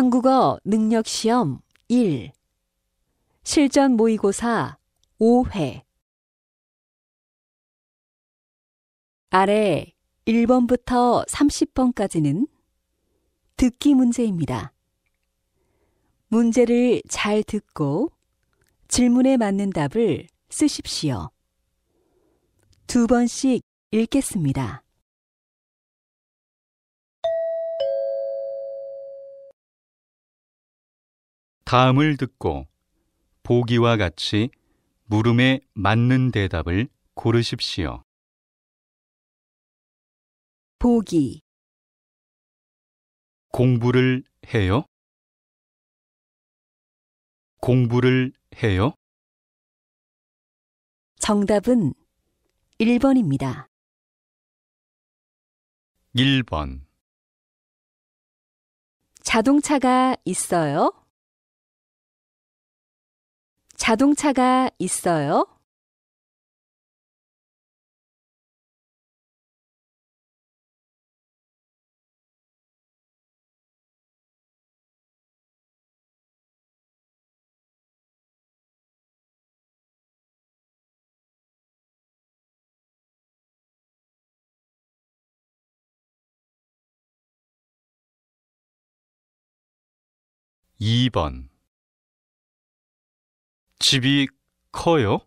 한국어 능력 시험 1. 실전 모의고사 5회. 아래 1번부터 30번까지는 듣기 문제입니다. 문제를 잘 듣고 질문에 맞는 답을 쓰십시오. 두 번씩 읽겠습니다. 다음을 듣고 보기와 같이 물음에 맞는 대답을 고르십시오. 보기 공부를 해요? 공부를 해요? 정답은 1번입니다. 1번 자동차가 있어요? 자동차가 있어요? 이번 집이 커요?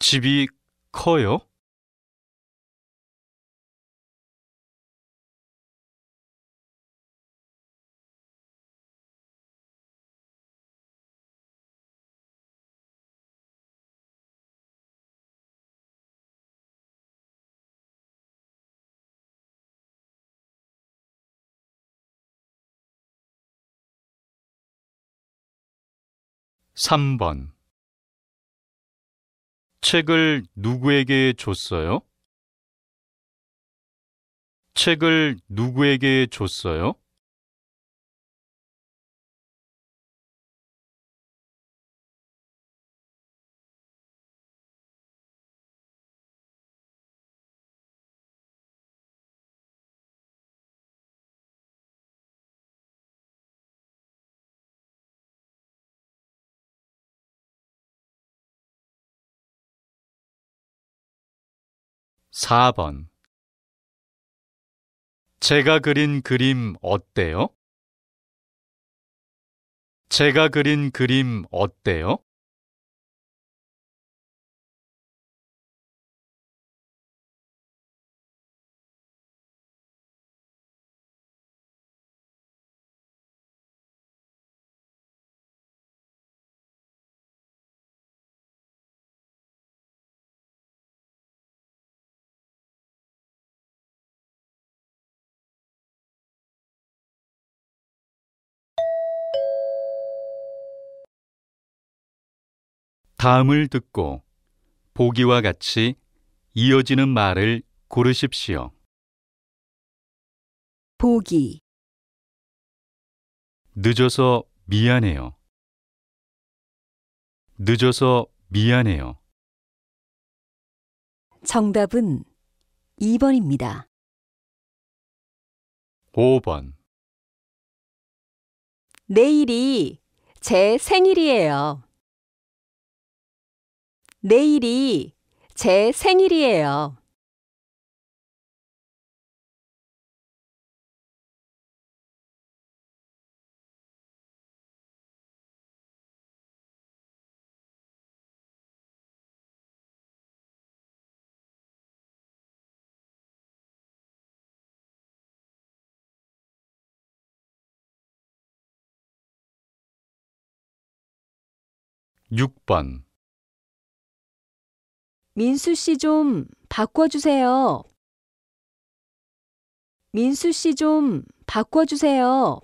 집이 커요? 3번 책을 누구에게 줬어요? 책을 누구에게 줬어요? 4번 제가 그린 그림 어때요? 제가 그린 그림 어때요? 다음을 듣고 보기와 같이 이어지는 말을 고르십시오. 보기 늦어서 미안해요. 늦어서 미안해요. 정답은 2번입니다. 5번 내일이 제 생일이에요. 내일이 제 생일이에요. 육번 민수 씨 좀 바꿔주세요. 민수 씨 좀 바꿔주세요.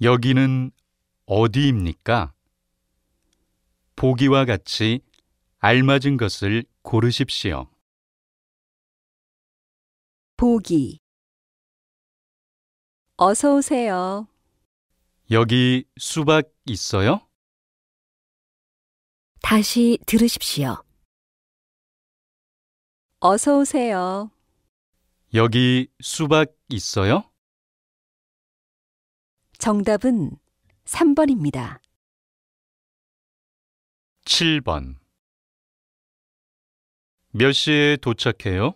여기는 어디입니까? 보기와 같이 알맞은 것을 고르십시오. 보기 어서 오세요. 여기 수박 있어요? 다시 들으십시오. 어서 오세요. 여기 수박 있어요? 정답은 3번입니다. 7번 몇 시에 도착해요?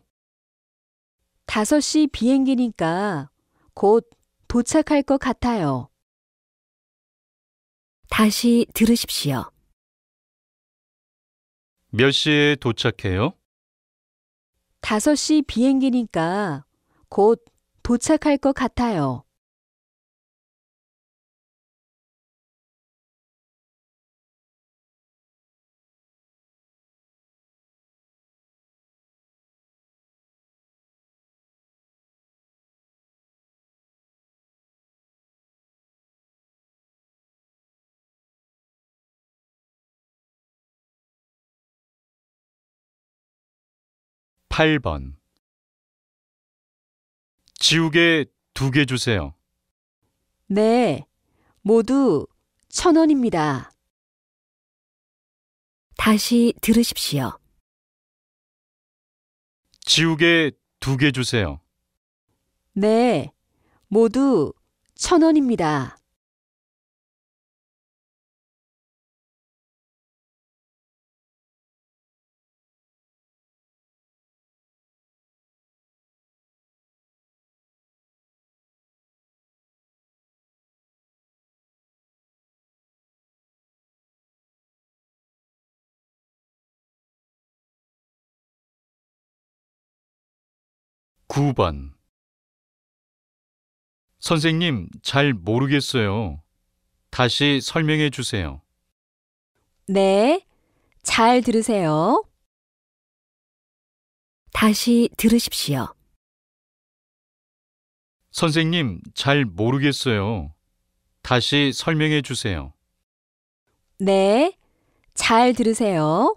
5시 비행기니까 곧 도착할 것 같아요. 다시 들으십시오. 몇 시에 도착해요? 5시 비행기니까 곧 도착할 것 같아요. 8번 지우개 두 개 주세요. 네, 모두 천 원입니다. 다시 들으십시오. 지우개 두 개 주세요. 네, 모두 천 원입니다. 9번 선생님, 잘 모르겠어요. 다시 설명해 주세요. 네, 잘 들으세요. 다시 들으십시오. 선생님, 잘 모르겠어요. 다시 설명해 주세요. 네, 잘 들으세요.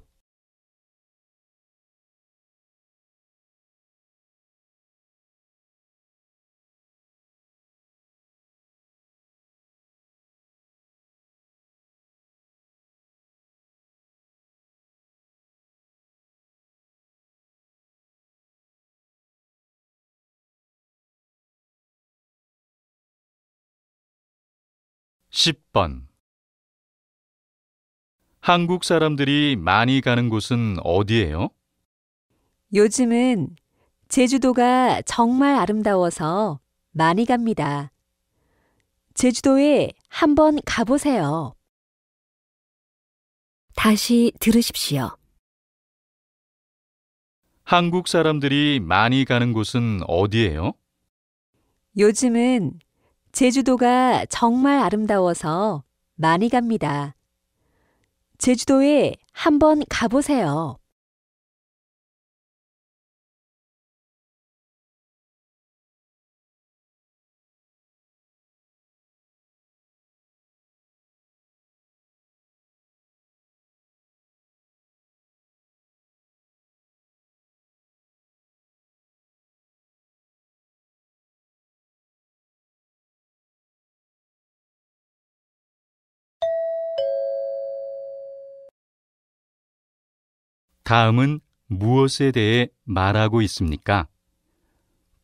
10번 한국 사람들이 많이 가는 곳은 어디예요? 요즘은 제주도가 정말 아름다워서 많이 갑니다. 제주도에 한번 가보세요. 다시 들으십시오. 한국 사람들이 많이 가는 곳은 어디예요? 요즘은 제주도가 정말 아름다워서 많이 갑니다. 제주도에 한번 가보세요. 다음은 무엇에 대해 말하고 있습니까?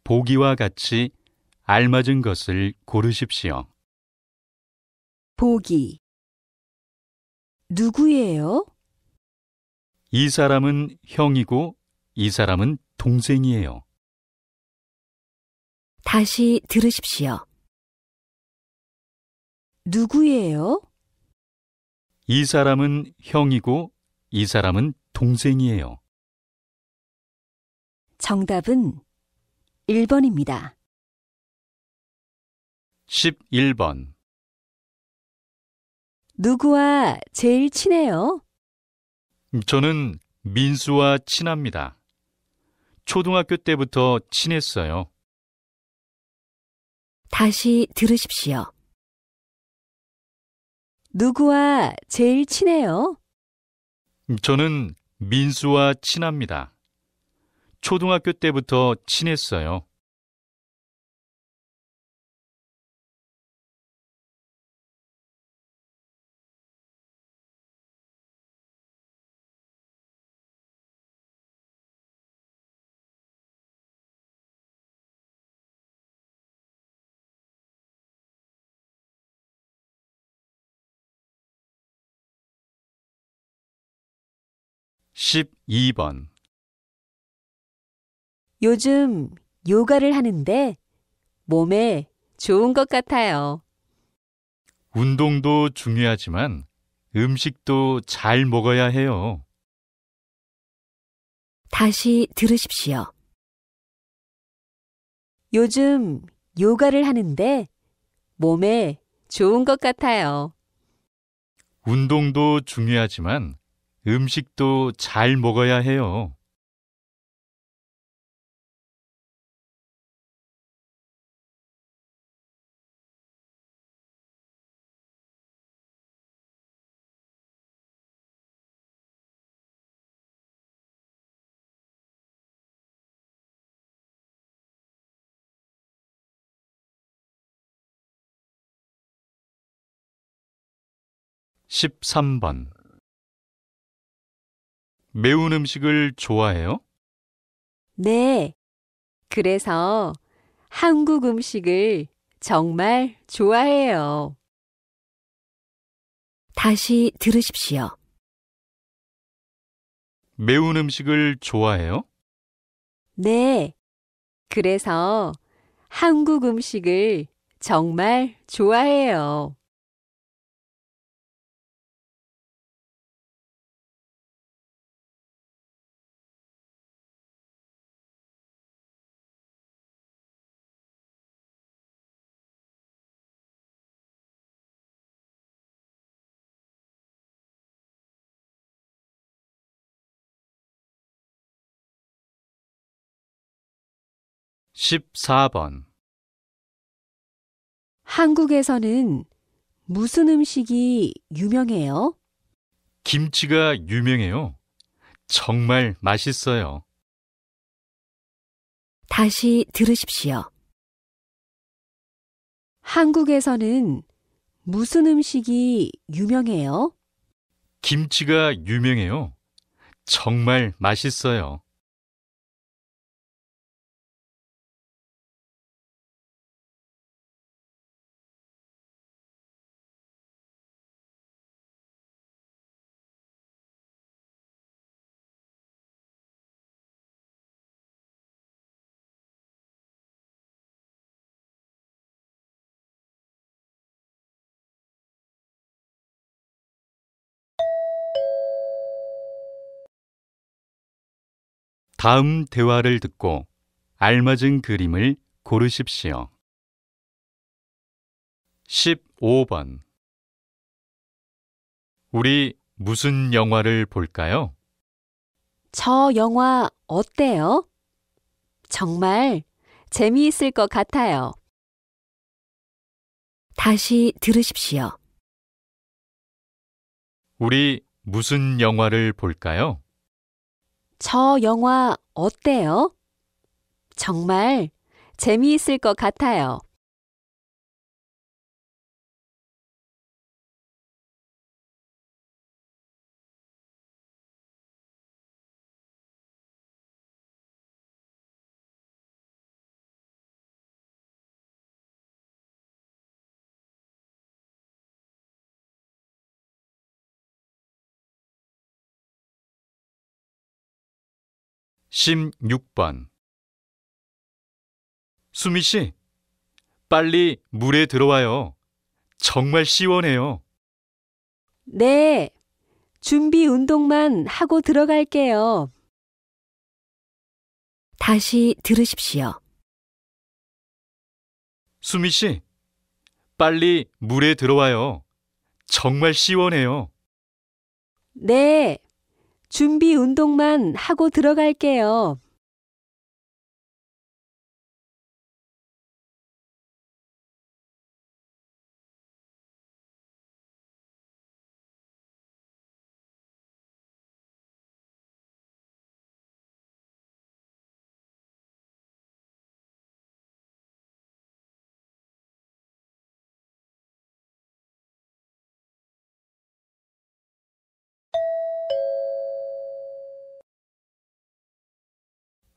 보기와 같이 알맞은 것을 고르십시오. 보기 누구예요? 이 사람은 형이고 이 사람은 동생이에요. 다시 들으십시오. 누구예요? 이 사람은 형이고 이 사람은 동생이에요. 정답은 1번입니다. 11번 누구와 제일 친해요? 저는 민수와 친합니다. 초등학교 때부터 친했어요. 다시 들으십시오. 누구와 제일 친해요? 저는 민수와 친합니다. 초등학교 때부터 친했어요. 12번 요즘 요가를 하는데 몸에 좋은 것 같아요. 운동도 중요하지만 음식도 잘 먹어야 해요. 다시 들으십시오. 요즘 요가를 하는데 몸에 좋은 것 같아요. 운동도 중요하지만 음식도 잘 먹어야 해요. 십삼 번 매운 음식을 좋아해요? 네. 그래서 한국 음식을 정말 좋아해요. 다시 들으십시오. 매운 음식을 좋아해요? 네. 그래서 한국 음식을 정말 좋아해요. 14번 한국에서는 무슨 음식이 유명해요? 김치가 유명해요. 정말 맛있어요. 다시 들으십시오. 한국에서는 무슨 음식이 유명해요? 김치가 유명해요. 정말 맛있어요. 다음 대화를 듣고 알맞은 그림을 고르십시오. 15번 우리 무슨 영화를 볼까요? 저 영화 어때요? 정말 재미있을 것 같아요. 다시 들으십시오. 우리 무슨 영화를 볼까요? 저 영화 어때요? 정말 재미있을 것 같아요. 16번 수미 씨, 빨리 물에 들어와요. 정말 시원해요. 네, 준비 운동만 하고 들어갈게요. 다시 들으십시오. 수미 씨, 빨리 물에 들어와요. 정말 시원해요. 네, 준비 운동만 하고 들어갈게요.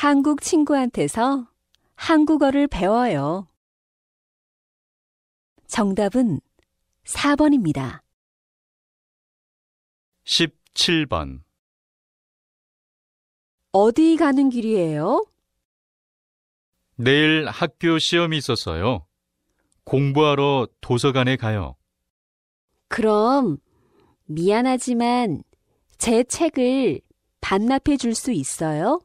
한국 친구한테서 한국어를 배워요. 정답은 4번입니다. 17번 어디 가는 길이에요? 내일 학교 시험이 있어서요. 공부하러 도서관에 가요. 그럼 미안하지만 제 책을 반납해 줄 수 있어요?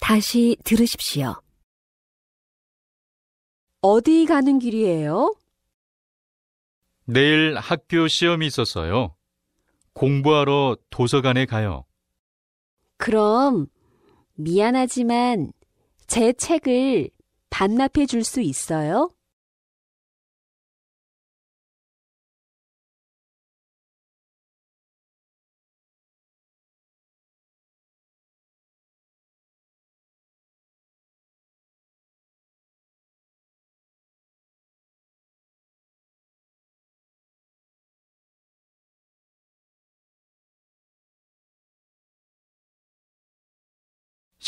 다시 들으십시오. 어디 가는 길이에요? 내일 학교 시험이 있어서요. 공부하러 도서관에 가요. 그럼 미안하지만 제 책을 반납해 줄 수 있어요?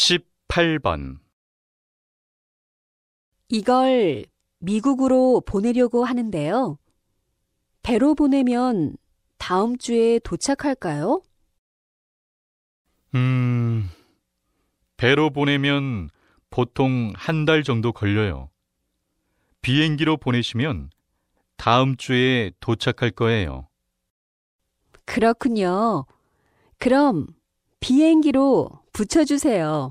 18번 이걸 미국으로 보내려고 하는데요. 배로 보내면 다음 주에 도착할까요? 음, 배로 보내면 보통 한 달 정도 걸려요. 비행기로 보내시면 다음 주에 도착할 거예요. 그렇군요. 그럼 비행기로 붙여주세요.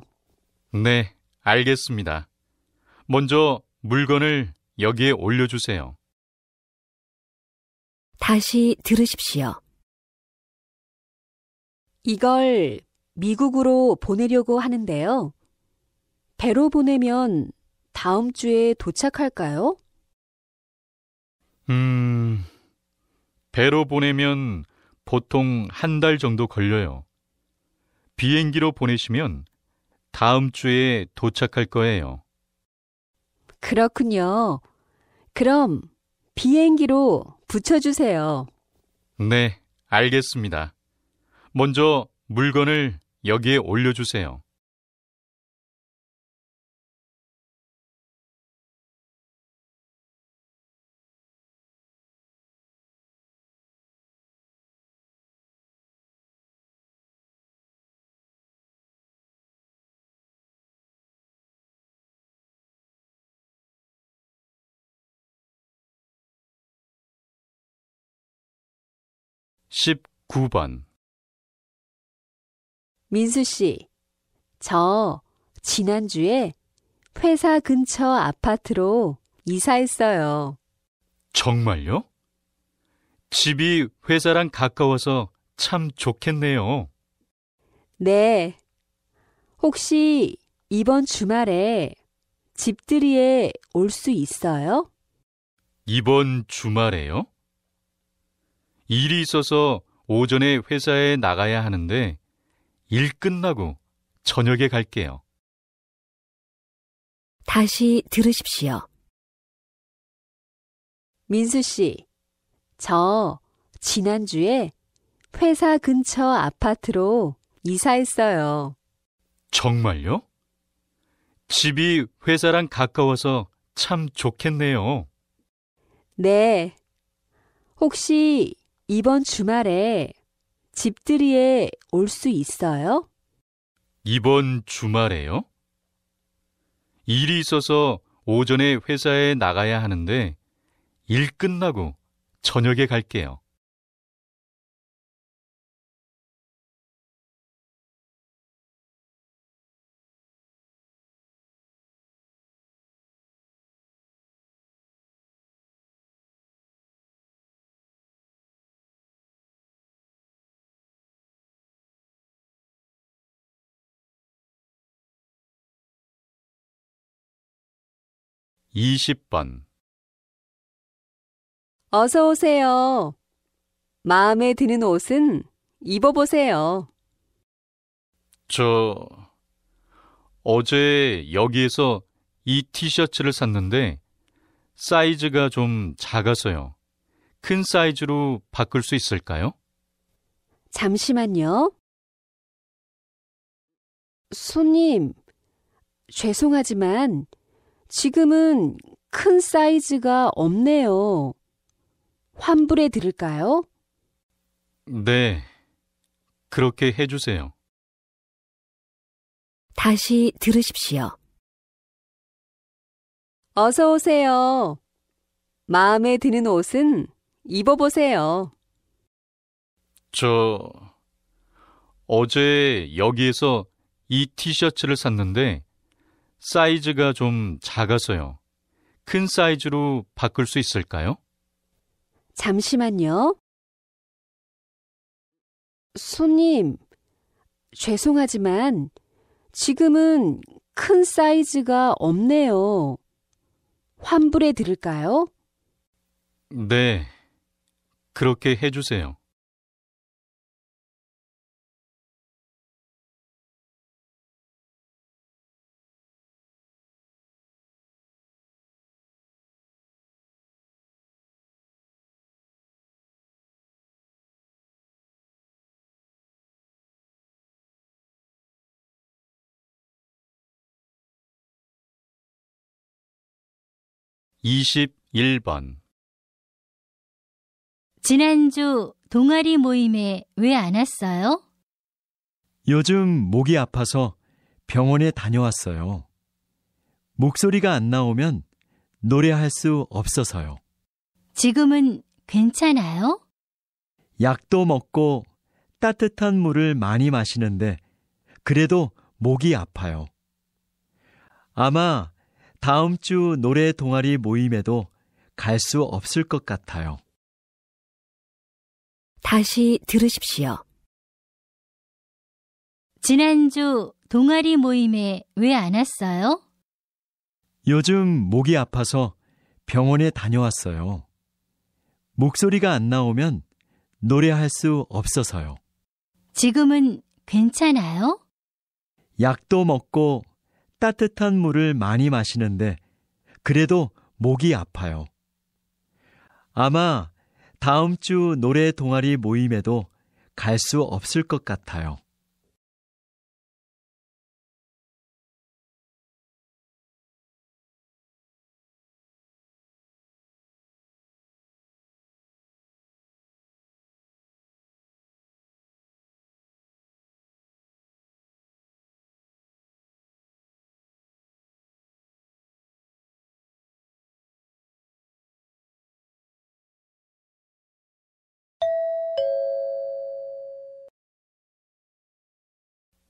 네, 알겠습니다. 먼저 물건을 여기에 올려주세요. 다시 들으십시오. 이걸 미국으로 보내려고 하는데요. 배로 보내면 다음 주에 도착할까요? 음, 배로 보내면 보통 한 달 정도 걸려요. 비행기로 보내시면 다음 주에 도착할 거예요. 그렇군요. 그럼 비행기로 붙여주세요. 네, 알겠습니다. 먼저 물건을 여기에 올려주세요. 19번 민수 씨, 저 지난주에 회사 근처 아파트로 이사했어요. 정말요? 집이 회사랑 가까워서 참 좋겠네요. 네. 혹시 이번 주말에 집들이에 올 수 있어요? 이번 주말에요? 일이 있어서 오전에 회사에 나가야 하는데 일 끝나고 저녁에 갈게요. 다시 들으십시오. 민수 씨, 저 지난주에 회사 근처 아파트로 이사했어요. 정말요? 집이 회사랑 가까워서 참 좋겠네요. 네. 혹시 이번 주말에 집들이에 올 수 있어요? 이번 주말에요? 일이 있어서 오전에 회사에 나가야 하는데 일 끝나고 저녁에 갈게요. 20번 어서 오세요. 마음에 드는 옷은 입어보세요. 저 어제 여기에서 이 티셔츠를 샀는데 사이즈가 좀 작아서요. 큰 사이즈로 바꿀 수 있을까요? 잠시만요. 손님, 죄송하지만 지금은 큰 사이즈가 없네요. 환불해 드릴까요? 네. 그렇게 해주세요. 다시 들으십시오. 어서 오세요. 마음에 드는 옷은 입어보세요. 저 어제 여기에서 이 티셔츠를 샀는데 사이즈가 좀 작아서요. 큰 사이즈로 바꿀 수 있을까요? 잠시만요. 손님, 죄송하지만 지금은 큰 사이즈가 없네요. 환불해 드릴까요? 네, 그렇게 해주세요. 21번 지난주 동아리 모임에 왜 안 왔어요? 요즘 목이 아파서 병원에 다녀왔어요. 목소리가 안 나오면 노래할 수 없어서요. 지금은 괜찮아요? 약도 먹고 따뜻한 물을 많이 마시는데 그래도 목이 아파요. 아마 다음 주 노래 동아리 모임에도 갈 수 없을 것 같아요. 다시 들으십시오. 지난주 동아리 모임에 왜 안 왔어요? 요즘 목이 아파서 병원에 다녀왔어요. 목소리가 안 나오면 노래할 수 없어서요. 지금은 괜찮아요? 약도 먹고 따뜻한 물을 많이 마시는데 그래도 목이 아파요. 아마 다음 주 노래 동아리 모임에도 갈 수 없을 것 같아요.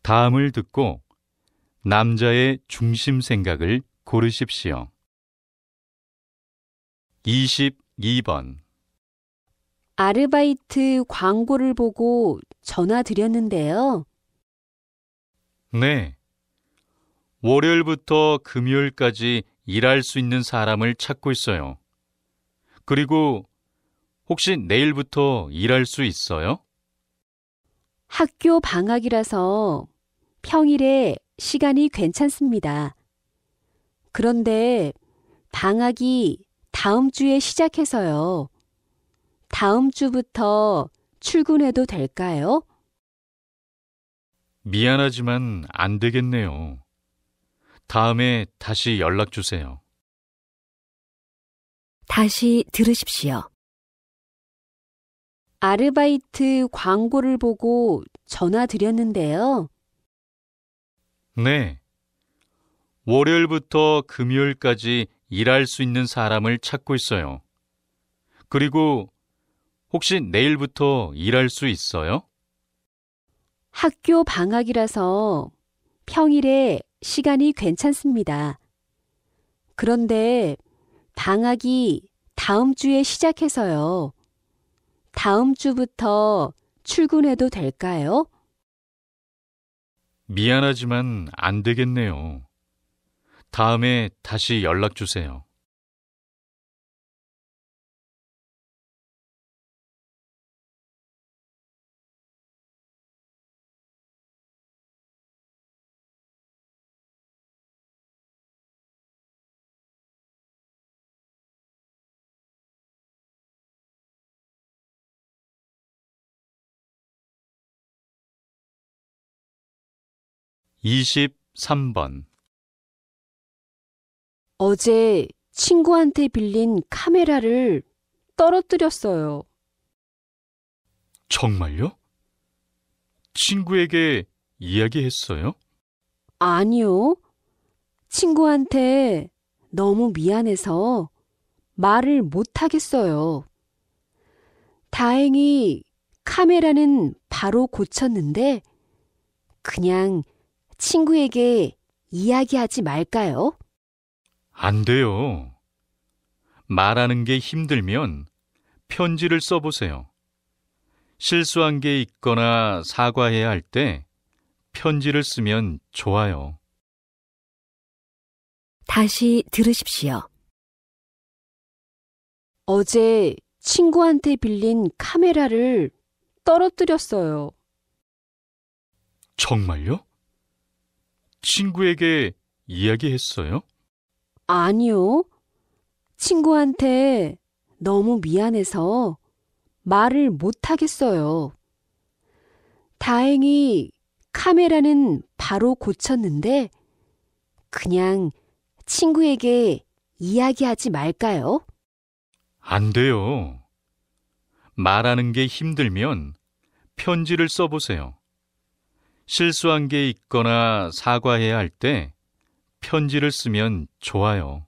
다음을 듣고 남자의 중심 생각을 고르십시오. 22번 아르바이트 광고를 보고 전화 드렸는데요. 네. 월요일부터 금요일까지 일할 수 있는 사람을 찾고 있어요. 그리고 혹시 내일부터 일할 수 있어요? 학교 방학이라서 평일에 시간이 괜찮습니다. 그런데 방학이 다음 주에 시작해서요. 다음 주부터 출근해도 될까요? 미안하지만 안 되겠네요. 다음에 다시 연락 주세요. 다시 들으십시오. 아르바이트 광고를 보고 전화 드렸는데요. 네. 월요일부터 금요일까지 일할 수 있는 사람을 찾고 있어요. 그리고 혹시 내일부터 일할 수 있어요? 학교 방학이라서 평일에 시간이 괜찮습니다. 그런데 방학이 다음 주에 시작해서요. 다음 주부터 출근해도 될까요? 미안하지만 안 되겠네요. 다음에 다시 연락 주세요. 23번 어제 친구한테 빌린 카메라를 떨어뜨렸어요. 정말요? 친구에게 이야기했어요? 아니요. 친구한테 너무 미안해서 말을 못하겠어요. 다행히 카메라는 바로 고쳤는데 그냥 친구에게 이야기하지 말까요? 안 돼요. 말하는 게 힘들면 편지를 써보세요. 실수한 게 있거나 사과해야 할 때 편지를 쓰면 좋아요. 다시 들으십시오. 어제 친구한테 빌린 카메라를 떨어뜨렸어요. 정말요? 친구에게 이야기했어요? 아니요. 친구한테 너무 미안해서 말을 못하겠어요. 다행히 카메라는 바로 고쳤는데 그냥 친구에게 이야기하지 말까요? 안 돼요. 말하는 게 힘들면 편지를 써보세요. 실수한 게 있거나 사과해야 할 때 편지를 쓰면 좋아요.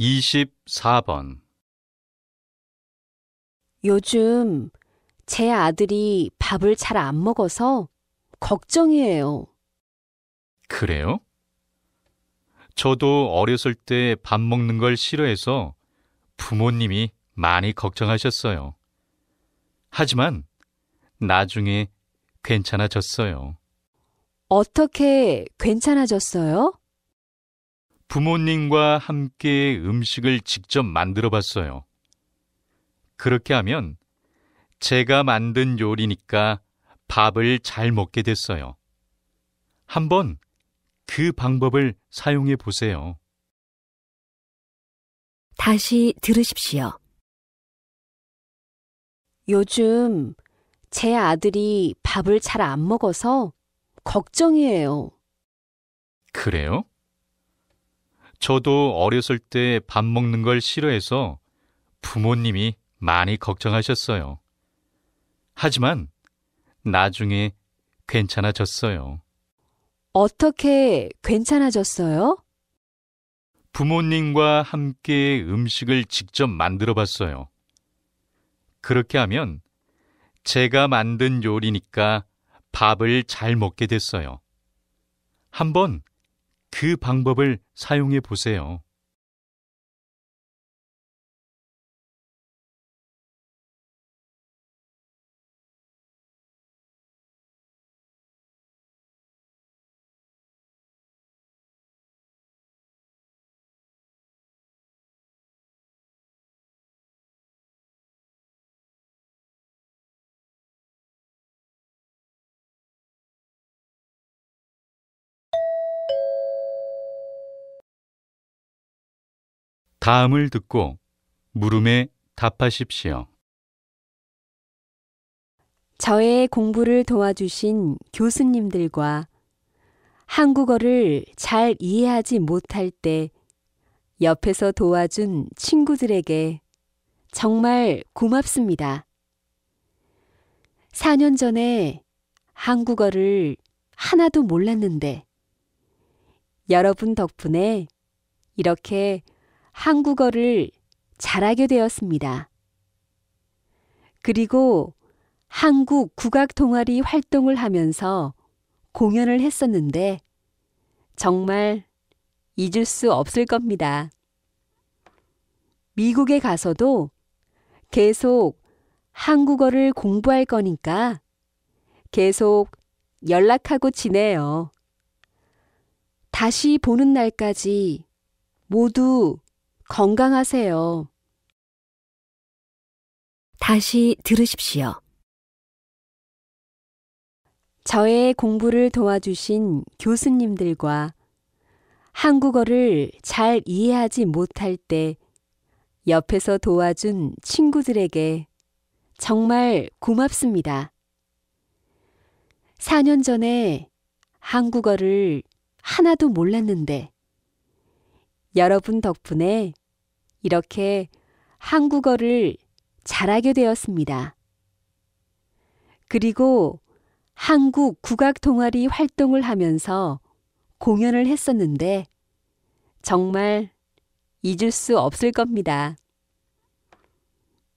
24번 요즘 제 아들이 밥을 잘 안 먹어서 걱정이에요. 그래요? 저도 어렸을 때 밥 먹는 걸 싫어해서 부모님이 많이 걱정하셨어요. 하지만 나중에 괜찮아졌어요. 어떻게 괜찮아졌어요? 부모님과 함께 음식을 직접 만들어 봤어요. 그렇게 하면 제가 만든 요리니까 밥을 잘 먹게 됐어요. 한번 그 방법을 사용해 보세요. 다시 들으십시오. 요즘 제 아들이 밥을 잘 안 먹어서 걱정이에요. 그래요? 저도 어렸을 때 밥 먹는 걸 싫어해서 부모님이 많이 걱정하셨어요. 하지만 나중에 괜찮아졌어요. 어떻게 괜찮아졌어요? 부모님과 함께 음식을 직접 만들어 봤어요. 그렇게 하면 제가 만든 요리니까 밥을 잘 먹게 됐어요. 한번 그 방법을 사용해 보세요. 다음을 듣고 물음에 답하십시오. 저의 공부를 도와주신 교수님들과 한국어를 잘 이해하지 못할 때 옆에서 도와준 친구들에게 정말 고맙습니다. 4년 전에 한국어를 하나도 몰랐는데 여러분 덕분에 이렇게 한국어를 잘하게 되었습니다. 그리고 한국 국악 동아리 활동을 하면서 공연을 했었는데 정말 잊을 수 없을 겁니다. 미국에 가서도 계속 한국어를 공부할 거니까 계속 연락하고 지내요. 다시 보는 날까지 모두 건강하세요. 다시 들으십시오. 저의 공부를 도와주신 교수님들과 한국어를 잘 이해하지 못할 때 옆에서 도와준 친구들에게 정말 고맙습니다. 4년 전에 한국어를 하나도 몰랐는데 여러분 덕분에 이렇게 한국어를 잘하게 되었습니다. 그리고 한국 국악 동아리 활동을 하면서 공연을 했었는데 정말 잊을 수 없을 겁니다.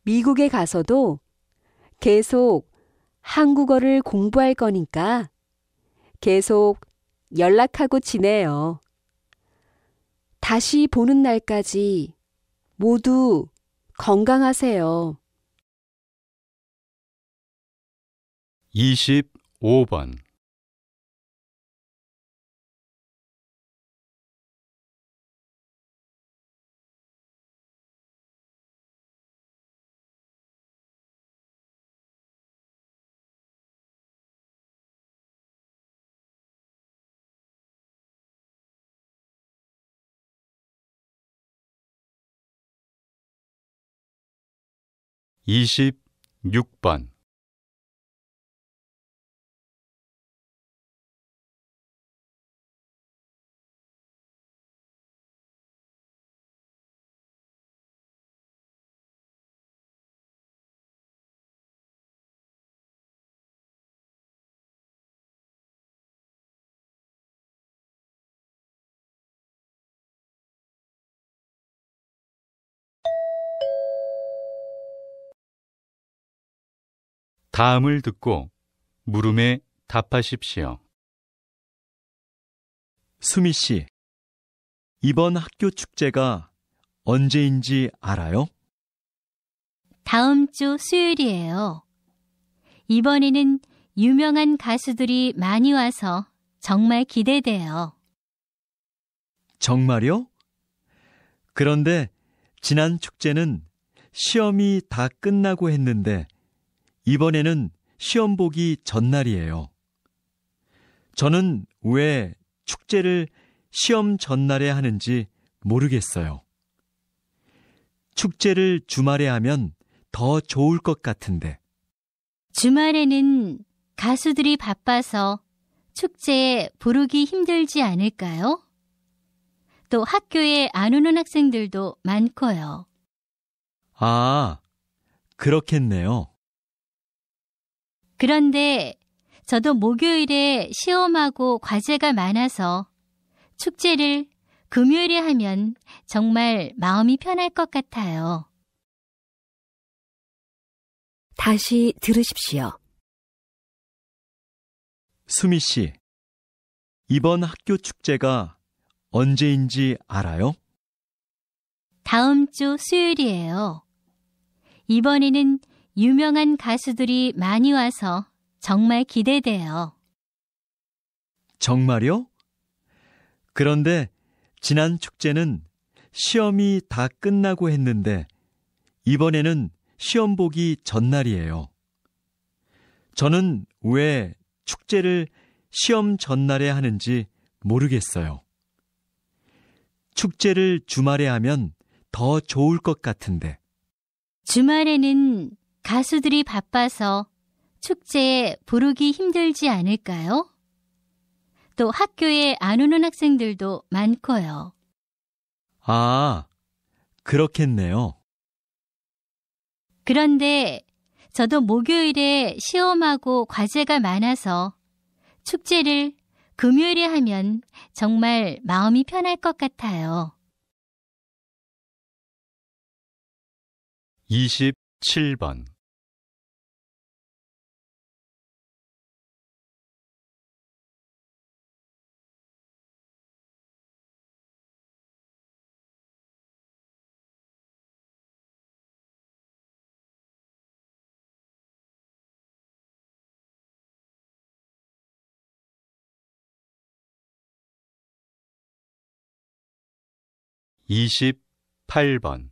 미국에 가서도 계속 한국어를 공부할 거니까 계속 연락하고 지내요. 다시 보는 날까지 모두 건강하세요. 25번 26번 다음을 듣고 물음에 답하십시오. 수미 씨, 이번 학교 축제가 언제인지 알아요? 다음 주 수요일이에요. 이번에는 유명한 가수들이 많이 와서 정말 기대돼요. 정말요? 그런데 지난 축제는 시험이 다 끝나고 했는데 이번에는 시험 보기 전날이에요. 저는 왜 축제를 시험 전날에 하는지 모르겠어요. 축제를 주말에 하면 더 좋을 것 같은데. 주말에는 가수들이 바빠서 축제에 부르기 힘들지 않을까요? 또 학교에 안 오는 학생들도 많고요. 아, 그렇겠네요. 그런데 저도 목요일에 시험하고 과제가 많아서 축제를 금요일에 하면 정말 마음이 편할 것 같아요. 다시 들으십시오. 수미 씨, 이번 학교 축제가 언제인지 알아요? 다음 주 수요일이에요. 이번에는 유명한 가수들이 많이 와서 정말 기대돼요. 정말요? 그런데 지난 축제는 시험이 다 끝나고 했는데 이번에는 시험 보기 전날이에요. 저는 왜 축제를 시험 전날에 하는지 모르겠어요. 축제를 주말에 하면 더 좋을 것 같은데. 주말에는 가수들이 바빠서 축제에 부르기 힘들지 않을까요? 또 학교에 안 오는 학생들도 많고요. 아, 그렇겠네요. 그런데 저도 목요일에 시험하고 과제가 많아서 축제를 금요일에 하면 정말 마음이 편할 것 같아요. 27번 28번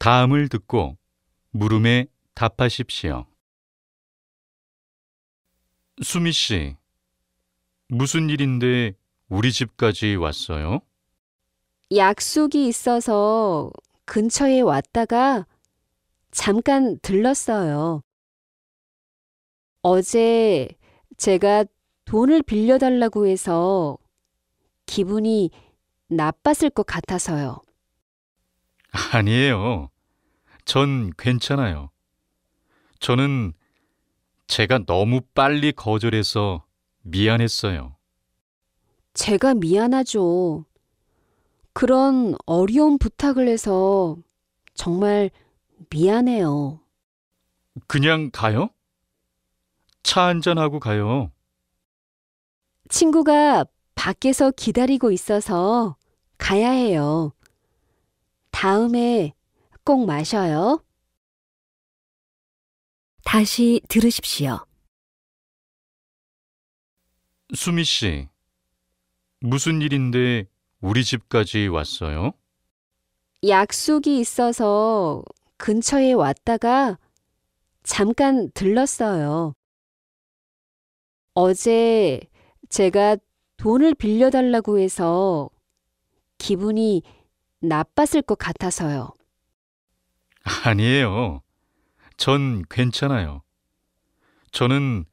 다음을 듣고 물음에 답하십시오. 수미 씨, 무슨 일인데 우리 집까지 왔어요? 약속이 있어서 근처에 왔다가 잠깐 들렀어요. 어제 제가 돈을 빌려달라고 해서 기분이 나빴을 것 같아서요. 아니에요. 전 괜찮아요. 저는 제가 너무 빨리 거절해서 미안했어요. 제가 미안하죠. 그런 어려운 부탁을 해서 정말 미안해요. 그냥 가요? 차 한잔하고 가요. 친구가 밖에서 기다리고 있어서 가야 해요. 다음에 꼭 마셔요. 다시 들으십시오. 수미 씨, 무슨 일인데 우리 집까지 왔어요? 약속이 있어서 근처에 왔다가 잠깐 들렀어요. 어제 제가 돈을 빌려달라고 해서 기분이 나빴을 것 같아서요. 아니에요. 전 괜찮아요. 저는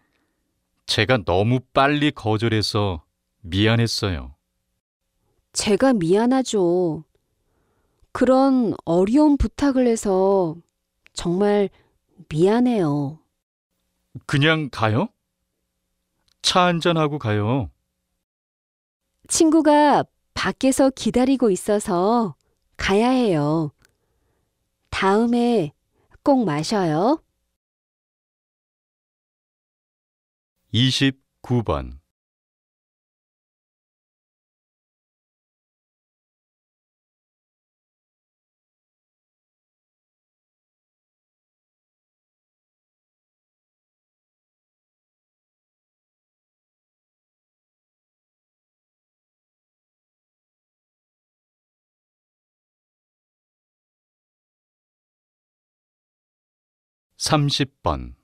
제가 너무 빨리 거절해서 미안했어요. 제가 미안하죠. 그런 어려운 부탁을 해서 정말 미안해요. 그냥 가요? 차 한잔하고 가요. 친구가 밖에서 기다리고 있어서 가야 해요. 다음에 꼭 마셔요. 29번 30번